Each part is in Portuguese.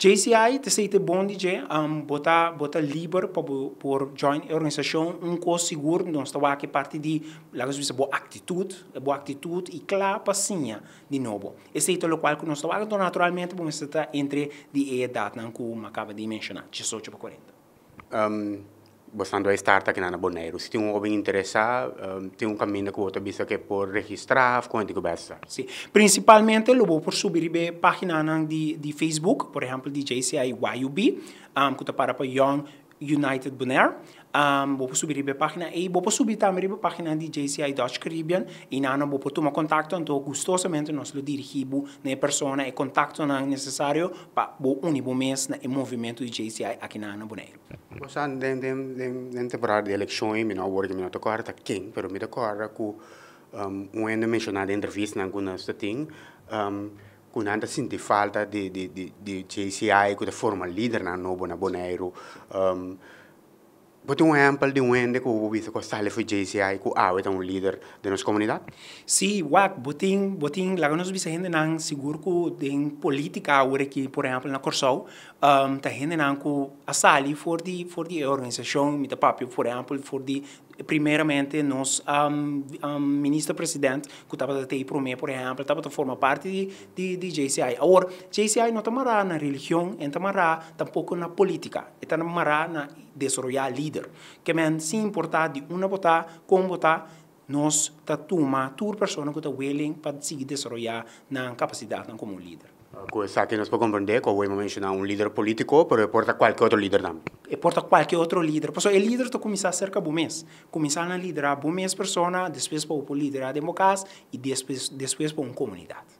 JCI te sei te bom DJ um, bota bota liber por, por join organização um curso seguro não está aqui parte de lá lagas bisa boa atitude boa atitude e clara passinha de novo esse é o qual, que nós está aqui naturalmente vamos estar entre de idade não como acaba de mencionar 18 para 40 um bostando a starta que na Boneiro. Se tem um homem interessado, um, ehm, tem um caminho que o outro bisa que é por registrar, quanto que basta. Sim. Principalmente, eu vou por subir a página de, de Facebook, por exemplo, de JCI YUB, um, que está para para Young United Bonaire. Um, vou subir ribe página e vou subir também ribe página de JCI Dutch Caribbean e nana vou tomar contato então gostosamente nós lo dirigimos na pessoa e contato não necessário para vou unir o mês na movimento de JCI aqui na Ana Bonaire. Você den de den den temporada de eleições me não work me não tocar tá quem, pero me tocar com um ainda mencionado em entrevista em alguma statin con anda sinti falta di, di, di, di JCI kuda formal leader na nobo na bonairo um, ehm, ¿Vos un ejemplo de un ente que hubo visto que sale foi JCI, que ahora es un líder de nuestra comunidad? Sí, guac, botín, botín, la que nos dice gente não, seguro que tem política ahora que, por exemplo na la Corsau, um, ta gente não, que a sali for di, for di organización, mita papio, por exemplo, for di, primeiramente, nos um, um, ministro-presidente que estava até aí para mim, por exemplo, estava a formar parte de, de, de JCI. Agora, JCI não está mará na religião, não está mará tampouco na política, está mará na desenvolver líder. Que men, se importar de uma botar, como botar, nós tatuma toda pessoa que está willing para se desenvolver na capacidade como um líder. Cosa que compreender é que o hemos mencionado, um líder político, mas importa qualquer outro líder también. Importa qualquer outro líder. Por isso o líder começando a ser um mês Começando a liderar a mes persona, depois para liderar a democracia e depois depois para uma comunidade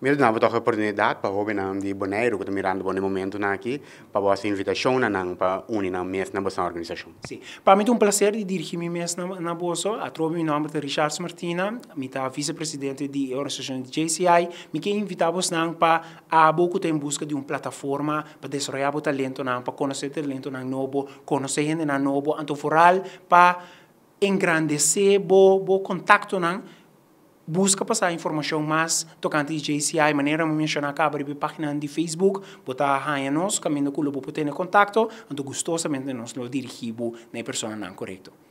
Mirë të nabë të kë oportunitat, pa hobi në ndi bëneru, këtë mirandë bënë momentu në aki, pa bësi não para unir pa uni na mes organização. Sim, para mim é um prazer de dirigir di dirigimi na në, në a atrobi meu nome é Richard Martina, mi ta vice-presidente de organização de JCI, me mi ke vos não para a boku të em busca de uma plataforma pa desarrollar o talento nëngë, pa conocer talento não novo, conhecer gente nëngë nobo, antoforal, para engrandecer bo, bo contacto não busca passar informação mais tocante JCI, maneira de mencionar cá abre a página de Facebook, botar a raia nós, caminho do clube para ter contato, então gostosamente nós lo dirigimos né, na pessoa não correto.